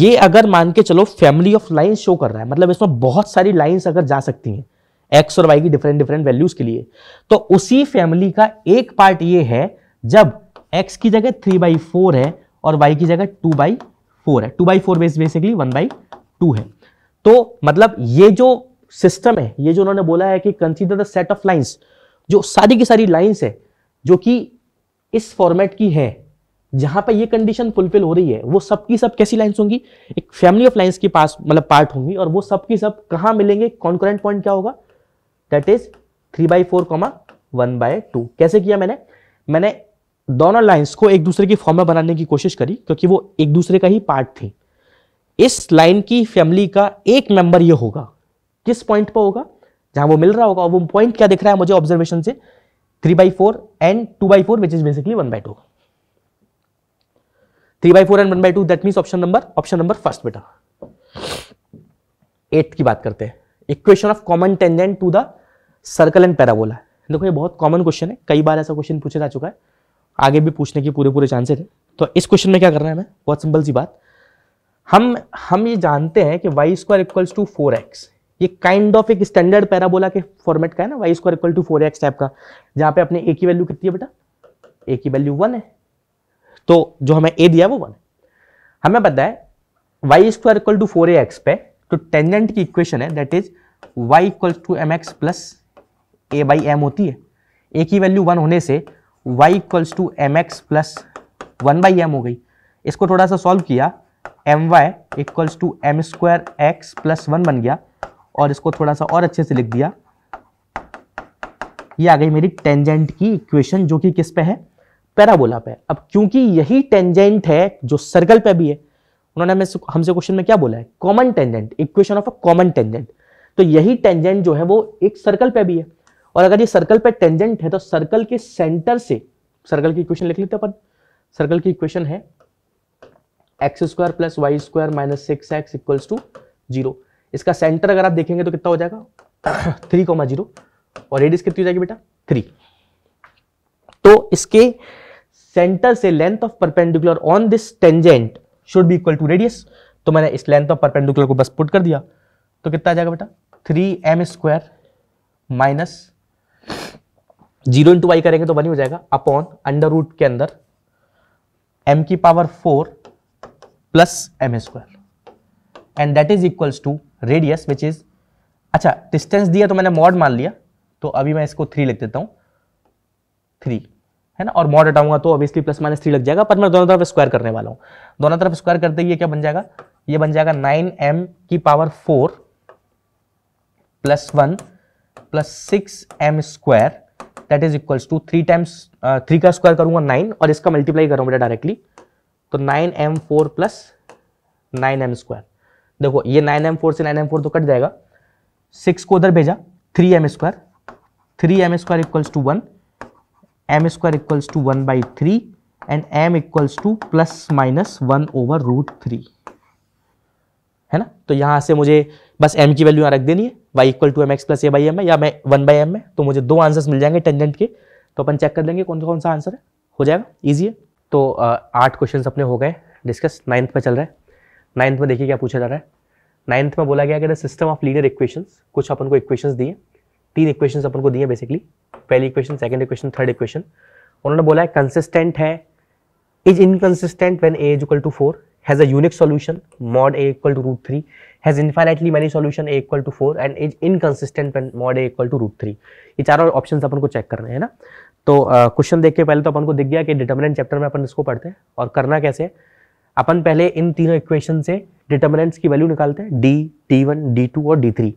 ये अगर मान के चलो फैमिली ऑफ लाइन शो कर रहा है मतलब इसमें बहुत सारी लाइन अगर जा सकती हैं एक्स और वाई की डिफरेंट डिफरेंट वैल्यूज के लिए तो उसी फैमिली का एक पार्ट ये है जब x की जगह थ्री बाई फोर है और y की जगह टू बाई फोर है टू बाई फोर बेस बेसिकली वन बाई टू है तो मतलब ये जो सिस्टम है ये जो उन्होंने बोला है कि consider the set of lines जो सारी की सारी लाइंस है जो कि इस फॉर्मेट की है जहां पर ये कंडीशन फुलफिल हो रही है वो सब की सब कैसी लाइंस होंगी एक फैमिली ऑफ लाइंस के पास मतलब पार्ट होंगी और वो सब की सब कहां मिलेंगे कॉन्करेंट पॉइंट क्या होगा that is three by four comma one by two कैसे किया मैंने मैंने दोनों लाइंस को एक दूसरे की फॉर्म में बनाने की कोशिश करी क्योंकि वो एक दूसरे का ही पार्ट थी इस लाइन की फैमिली का एक मेंबर ये होगा किस पॉइंट पर होगा जहां वो मिल रहा होगा वो पॉइंट क्या दिख रहा है मुझे ऑब्जर्वेशन से three by four and two by four which is basically one by two three by four and one by two that mean option number option number first बेटा एट की बात करते हैं equation of common tangent to the circle and parabola देखो ये बहुत common question है कई बार ऐसा क्वेश्चन पूछा जा चुका है आगे भी पूछने के पूरे पूरे चांसेस हैं तो इस क्वेश्चन में क्या करना है हमें बहुत सिंपल सी बात हम हम ये जानते हैं कि y square equals to four x ये काइंड ऑफ एक स्टैंडर्ड पैराबोला के फॉर्मेट का है ना y square equal to four x type का जहाँ पे अपने ए की वैल्यू कितनी है बेटा ए की वैल्यू वन है तो जो हमें ए दिया है वो वन है हमें पता है y square equal to four x पे तो टेंजेंट की इक्वेशन है that is y equal to m x plus a by m होती है ए की वैल्यू वन होने से y equals to m x plus one by m हो गई इसको थोड़ा सा सॉल्व किया m y equals to m square x plus one बन गया और इसको थोड़ा सा और अच्छे से लिख दिया ये आ गई मेरी टेंजेंट की इक्वेशन जो कि किस पे है पैराबोला पे अब क्योंकि यही टेंजेंट है जो सर्कल पे भी है उन्होंने हमें हमसे क्वेश्चन में क्या बोला है common tangent equation of a common tangent तो यही टेंजेंट जो है वो एक सर्कल पे भी है और अगर ये सर्कल पे टेंजेंट है तो सर्कल के सेंटर से सर्कल की इक्वेशन लिख लेते अपन सर्कल की इक्वेशन है x square plus y square minus six x equals to zero इसका सेंटर अगर आप देखेंगे तो कितना हो जाएगा थ्री कॉमा जीरो और रेडियस कितनी हो जाएगी बेटा थ्री तो इसके सेंटर से length of perpendicular on this tangent should be equal to radius तो मैंने इस लेंथ ऑफ परपेंडिकुलर को बस पुट कर दिया तो कितना आ जाएगा बेटा three m square minus zero into y करेंगे तो वन ही हो जाएगा अपॉन अंडर रूट के अंदर एम की power four plus m square and that is equals to radius which is अच्छा डिस्टेंस दिया तो मैंने मॉड मान लिया तो अभी मैं इसको थ्री लिख देता हूँ थ्री है ना और मॉड हटाऊंगा तो ऑब्वियसली प्लस माइनस थ्री लग जाएगा पर मैं दोनों तरफ स्क्वायर करने वाला हूँ दोनों तरफ स्क्वायर करते ही क्या बन जाएगा ये बन जाएगा नाइन एम की power four plus one plus six m square that is equals to three times three का स्क्वायर करूंगा नाइन और इसका मल्टीप्लाई करूंगा बेटा डायरेक्टली तो nine m four plus nine m square देखो ये नाइन एम फोर से नाइन एम फोर तो कट जाएगा सिक्स को उधर भेजा three m square three m square equals to one m square equals to one by three and m equals to plus minus one over root three है ना तो यहां से मुझे बस एम की वैल्यू यहाँ रख देनी है y equal to m x plus a by m है या मैं वन बाई एम है तो मुझे दो आंसर्स मिल जाएंगे टेंजेंट के तो अपन चेक कर लेंगे कौन कौन सा आंसर है हो जाएगा ईजी है तो आठ क्वेश्चन अपने हो गए डिस्कस नाइन्थ में चल रहा है नाइन्थ में देखिए क्या पूछा जा रहा है नाइन्थ में बोला गया कि the system of linear equations कुछ अपन को इक्वेशंस दिए तीन इक्वेशंस अपन को दिए बेसिकली पहली equation second equation third equation उन्होंने बोला है कंसिस्टेंट है is inconsistent when a is equal to four has a unique solution mod a equal to root three has infinitely many solution a equal to four and is inconsistent mod a equal to root three ये चारों option अपन को check करने हैं ना तो question देख के पहले तो अपन को दिख गया कि डिटर्मिनेंट चैप्टर में अपन इसको पढ़ते हैं और करना कैसे अपन पहले इन तीनों इक्वेशन से डिटर्मिनेंट्स की वैल्यू निकालते हैं D T one D two और डी थ्री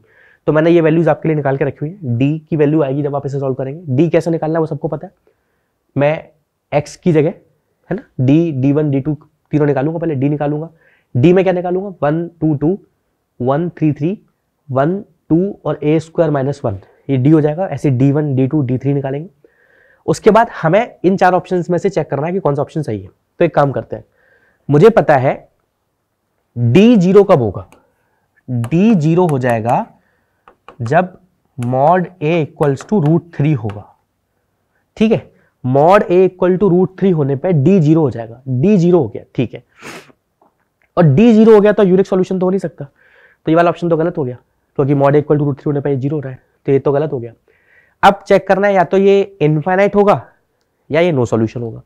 तो मैंने ये वैल्यूज आपके लिए निकाल के रखी हुई है डी की वैल्यू आएगी जब आप इसे सॉल्व करेंगे डी कैसे निकालना है वो सबको पता है मैं एक्स की जगह है ना D D one D two तीनों निकालूंगा पहले डी निकालूंगा डी में क्या निकालूंगा one two two one three three one two और ए स्क्वायर माइनस वन ये डी हो जाएगा ऐसे D one D two D three निकालेंगे उसके बाद हमें इन चार ऑप्शन में से चेक करना है कि कौन सा ऑप्शन सही है तो एक काम करते हैं मुझे पता है डी जीरो कब होगा डी जीरो हो जाएगा जब mod a equals to root three होगा ठीक है mod a equal to root three होने पर डी जीरो हो जाएगा डी जीरो हो गया ठीक है और डी जीरो हो गया तो यूनिक सॉल्यूशन तो हो नहीं सकता तो ये वाला ऑप्शन तो गलत हो गया क्योंकि mod equal to root three होने पर जीरो हो रहा है तो ये तो गलत हो गया अब चेक करना है या तो ये इन्फाइनाइट होगा या ये नो सोल्यूशन होगा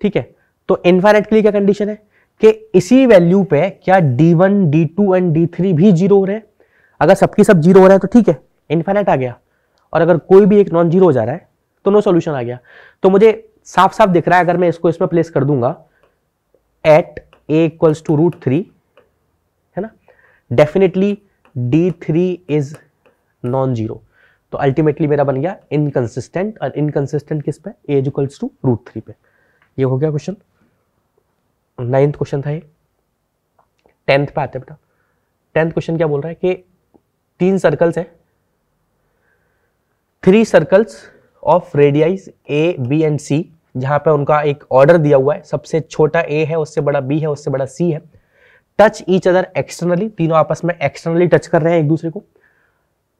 ठीक है तो इन्फाइनाइट के लिए क्या कंडीशन है कि इसी वैल्यू पे क्या D one D two and D three भी जीरो हो रहे हैं अगर सबकी सब जीरो हो रहे हैं तो ठीक है इन्फाइनाइट आ गया और अगर कोई भी एक नॉन जीरो हो जा रहा है तो नो सॉल्यूशन आ गया तो मुझे साफ साफ दिख रहा है अगर मैं इसको इसमें प्लेस कर दूंगा at a equals to root three definitely D three is non zero तो अल्टीमेटली मेरा बन गया इनकन्सिस्टेंट और इनकन्सिस्टेंट किस पे as equals to root three पे ये हो गया क्वेश्चन नाइन्थ क्वेश्चन था ये टेंथ पे आते बेटा टेंथ क्वेश्चन क्या बोल रहा है कि तीन सर्कल्स हैं three circles of radii a b and c जहां पे उनका एक ऑर्डर दिया हुआ है सबसे छोटा ए है उससे बड़ा बी है उससे बड़ा सी है टच ईच अदर एक्सटर्नली तीनों आपस में एक्सटर्नली टच कर रहे हैं एक दूसरे को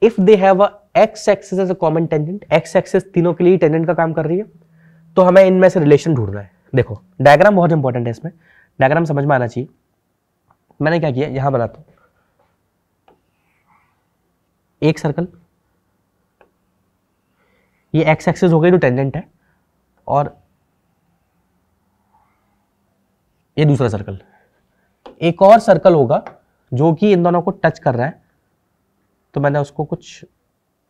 if they have x axis as a common tangent x axis तीनों के लिए टेंडेंट का काम कर रही है तो हमें इनमें से रिलेशन ढूंढना है देखो डायग्राम बहुत इंपॉर्टेंट है इसमें डायग्राम समझ में आना चाहिए मैंने क्या किया यहां बनाता हूं एक सर्कल ये एक्स एक्सिस हो गई जो तो टेंडेंट है और ये दूसरा सर्कल एक और सर्कल होगा जो कि इन दोनों को टच कर रहा है तो मैंने उसको कुछ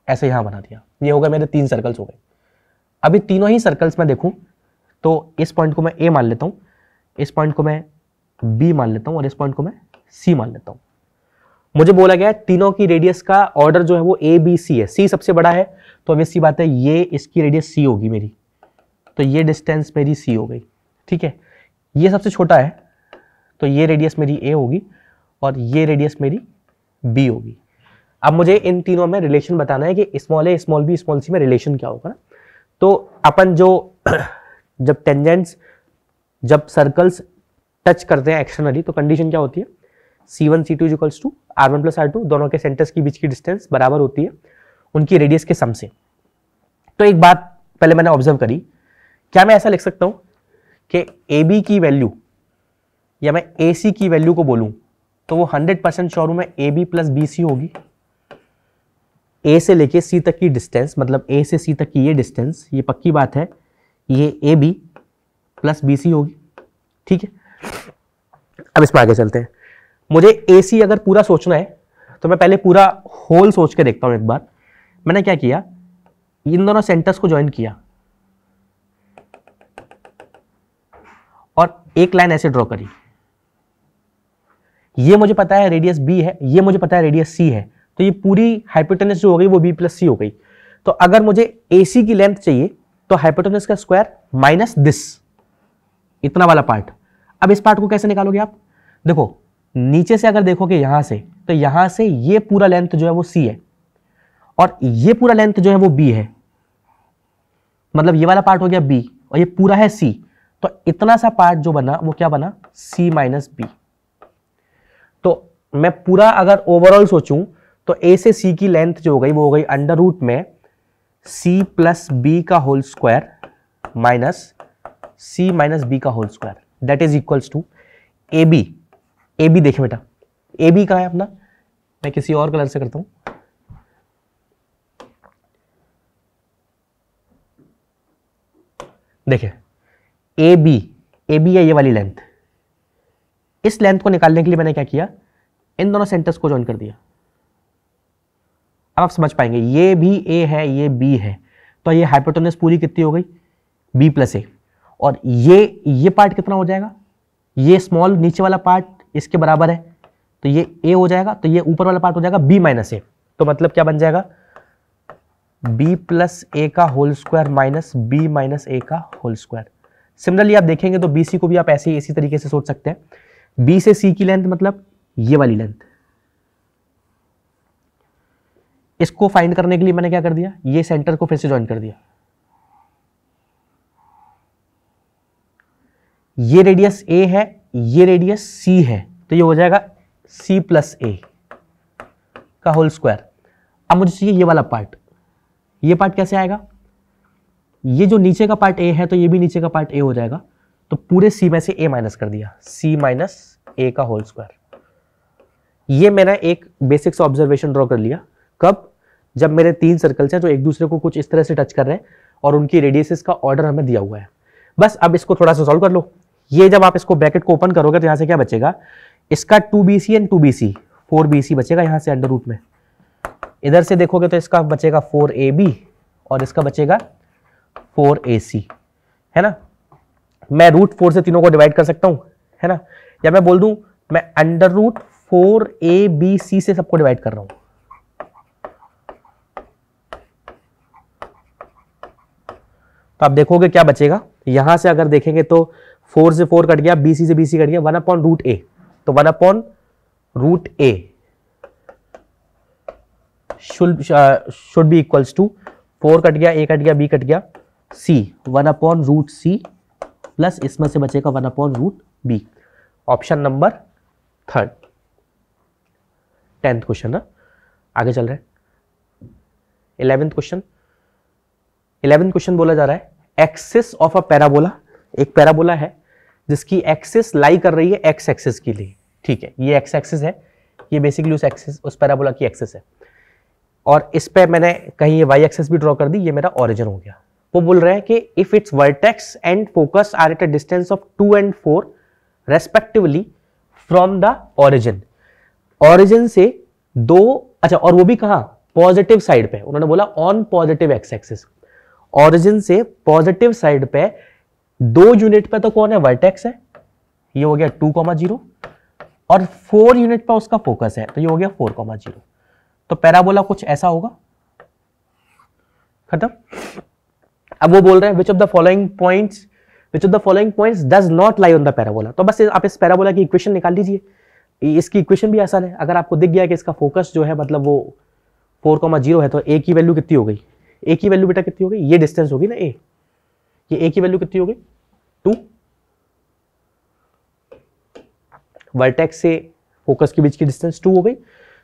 ऐसे यहां बना दिया ये होगा मेरे तीन सर्कल्स हो गए अभी तीनों ही सर्कल्स में देखूं तो इस पॉइंट को मैं ए मान लेता हूं इस पॉइंट को मैं बी मान लेता हूं और इस पॉइंट को मैं सी मान लेता हूं मुझे बोला गया है तीनों की रेडियस का ऑर्डर जो है वो ए बी सी है सी सबसे बड़ा है तो अब इसी बात है ये इसकी रेडियस सी होगी मेरी तो ये डिस्टेंस मेरी सी हो गई ठीक है ये सबसे छोटा है तो ये रेडियस मेरी ए होगी और ये रेडियस मेरी बी होगी अब मुझे इन तीनों में रिलेशन बताना है कि small a small b small c में रिलेशन क्या होगा ना तो अपन जो जब टेंजेंट्स जब सर्कल्स टच करते हैं एक्सटर्नली तो कंडीशन क्या होती है C one C two equals to r one plus r two दोनों के सेंटर्स के बीच की डिस्टेंस बराबर होती है उनकी रेडियस के सम से तो एक बात पहले मैंने ऑब्जर्व करी क्या मैं ऐसा लिख सकता हूँ कि ए बी की वैल्यू या मैं ए सी की वैल्यू को बोलूं तो वो हंड्रेड परसेंट श्योर में a B plus B C होगी ए से लेके सी तक की डिस्टेंस मतलब ए से सी तक की ये डिस्टेंस ये पक्की बात है ये A B plus B C होगी ठीक है अब इसमें आगे चलते हैं मुझे ए सी अगर पूरा सोचना है तो मैं पहले पूरा होल सोच के देखता हूँ एक बार मैंने क्या किया इन दोनों सेंटर्स को ज्वाइन किया और एक लाइन ऐसे ड्रॉ करी ये मुझे पता है रेडियस बी है ये मुझे पता है रेडियस सी है तो ये पूरी हाइपोटेनस जो हो गई वो बी प्लस सी हो गई तो अगर मुझे ए सी की लेंथ चाहिए तो हाइपोटेनस का स्क्वायर माइनस दिस इतना वाला पार्ट अब इस पार्ट को कैसे निकालोगे आप देखो नीचे से अगर देखोगे यहां से तो यहां से ये पूरा लेंथ जो है वो सी है और ये पूरा लेंथ जो है वो बी है मतलब ये वाला पार्ट हो गया बी और ये पूरा है सी तो इतना सा पार्ट जो बना वो क्या बना सी माइनस बी मैं पूरा अगर ओवरऑल सोचूं तो ए से सी की लेंथ जो हो गई वो हो गई अंडर रूट में सी प्लस बी का whole square minus C minus B का whole square that is equals to A B A B देखे बेटा ए बी कहाँ है अपना मैं किसी और कलर से करता हूँ देखे ए बी ए बी है ये वाली लेंथ इस लेंथ को निकालने के लिए मैंने क्या किया इन दोनों सेंटर्स को ज्वाइन कर दिया अब आप समझ पाएंगे ये भी ए है ये बी है तो ये हाइपोटोनस पूरी कितनी हो गई बी प्लस ए और ये ये पार्ट कितना हो जाएगा ये स्मॉल नीचे वाला पार्ट इसके बराबर है तो ये ए हो जाएगा तो ये ऊपर वाला पार्ट हो जाएगा बी माइनस ए तो मतलब क्या बन जाएगा बी प्लस ए का whole square minus B minus A का होल स्क्वायर सिमिलरली आप देखेंगे तो बी सी को भी आप ऐसे ही इसी तरीके से सोच सकते हैं बी से सी की लेंथ मतलब ये वाली लेंथ इसको फाइंड करने के लिए मैंने क्या कर दिया ये सेंटर को फिर से ज्वाइन कर दिया ये रेडियस ए है ये रेडियस सी है तो ये हो जाएगा सी प्लस ए का होल स्क्वायर अब मुझे चाहिए ये वाला पार्ट ये पार्ट कैसे आएगा ये जो नीचे का पार्ट ए है तो ये भी नीचे का पार्ट ए हो जाएगा तो पूरे सी में से ए माइनस कर दिया सी माइनस ए का होल स्क्वायर ये मैंने एक बेसिक सा ऑब्जर्वेशन ड्रॉ कर लिया कब जब मेरे तीन सर्कल्स हैं जो एक दूसरे को कुछ इस तरह से टच कर रहे हैं और उनकी रेडियसिस का ऑर्डर हमें दिया हुआ है बस अब इसको थोड़ा सा सॉल्व कर लो ये जब आप इसको ब्रैकेट को ओपन करोगे तो यहाँ से क्या बचेगा इसका two B C and two B C four B C बचेगा यहाँ से अंडर रूट में इधर से देखोगे तो इसका बचेगा फोर ए बी और इसका बचेगा फोर ए सी है ना मैं रूट फोर से तीनों को डिवाइड कर सकता हूँ है ना या मैं बोल दूँ मैं under root four A B C से सबको डिवाइड कर रहा हूं तो आप देखोगे क्या बचेगा यहां से अगर देखेंगे तो फोर से फोर कट गया बीसी से बी सी कट गया वन अपॉन रूट ए तो one upon root A should should be equals to four cut गया ए कट गया बी कट गया C one upon root C plus इसमें से बचेगा one upon root B option number third tenth question ना आगे चल रहे हैं इलेवेंथ क्वेश्चन इलेवेंथ क्वेश्चन बोला जा रहा है एक्सिस ऑफ अ पैराबोला एक पैराबोला है जिसकी एक्सिस लाई कर रही है एक्स एक्सिस के लिए ठीक है ये एक्स एक्सिस है ये बेसिकली उस एक्सिस उस पैराबोला की एक्सिस है और इस पर मैंने कहीं ये वाई एक्सिस भी ड्रॉ कर दी ये मेरा ऑरिजन हो गया वो बोल रहे हैं कि if its vertex and focus are at a distance of two and four respectively from the origin origin से दो अच्छा और वो भी कहा पॉजिटिव साइड पे उन्होंने बोला on positive X axis origin से पॉजिटिव साइड पे दो यूनिट पे तो कौन है वर्टेक्स है ये हो गया टू कॉमा जीरो और फोर यूनिट पे उसका फोकस है तो ये हो गया फोर कॉमा जीरो तो पैराबोला कुछ ऐसा होगा खत्म अब वो बोल रहे हैं which of the following points which of the following points does not lie on the parabola तो बस आप इस पैराबोला की इक्वेशन निकाल लीजिए इसकी इक्वेशन भी आसान है अगर आपको दिख गया कि इसका फोकस जो है मतलब वो फोर कॉमा जीरो है तो ए की वैल्यू कितनी हो गई ए की वैल्यू बेटा कितनी हो गई ये डिस्टेंस होगी ना ए ये ए की वैल्यू कितनी हो गई टू वर्टेक्स से फोकस के बीच की डिस्टेंस टू हो गई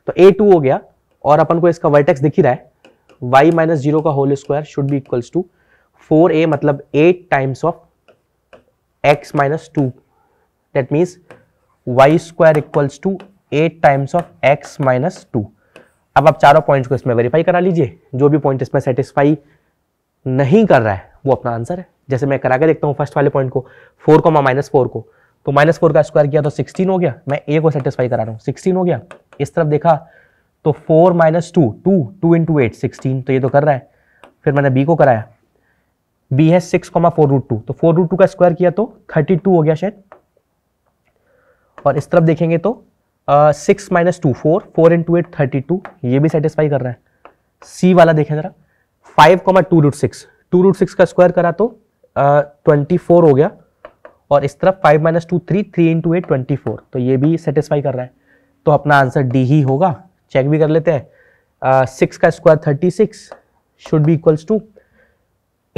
तो ए टू हो गया और अपन को इसका वर्टेक्स दिख ही रहा है वाई माइनस जीरो का whole square should be equals to four A मतलब eight times of X minus two that means Y square equals to eight times of X minus two अब आप चारों पॉइंट्स को इसमें वेरीफाई करा लीजिए जो भी पॉइंट इसमें सेटिस्फाई नहीं कर रहा है वो अपना आंसर है जैसे मैं करा के देखता हूँ फर्स्ट वाले पॉइंट को फोर को माइनस फोर को तो माइनस फोर का स्क्वायर किया तो सिक्सटीन हो गया मैं ए को सेटिस्फाई करा रहा हूँ सिक्सटीन हो गया इस तरफ देखा तो four minus two two two into eight sixteen तो ये तो कर रहा है फिर मैंने बी को कराया बी है six comma four root two तो फोर रूट टू का स्क्वायर किया तो थर्टी टू हो गया शायद और इस तरफ देखेंगे तो six minus two four four into eight thirty two ये भी सेटिस्फाई कर रहा है सी वाला देखें जरा five comma two root six two root six का स्क्वायर करा तो ट्वेंटी uh, फोर हो गया और इस तरफ five minus two three three into eight twenty four तो ये भी सेटिस्फाई कर रहा है तो अपना आंसर डी ही होगा चेक भी कर लेते हैं सिक्स uh, का square thirty six should be equals to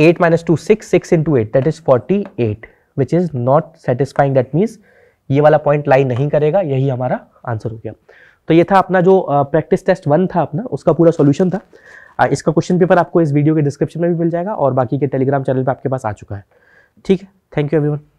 eight minus two six six into eight that is forty eight which is not satisfying that means ये वाला पॉइंट लाई नहीं करेगा यही हमारा आंसर हो गया तो ये था अपना जो प्रैक्टिस टेस्ट वन था अपना उसका पूरा सोल्यूशन था इसका क्वेश्चन पेपर आपको इस वीडियो के डिस्क्रिप्शन में भी मिल जाएगा और बाकी के टेलीग्राम चैनल पर आपके पास आ चुका है ठीक है थैंक यू एवरीवन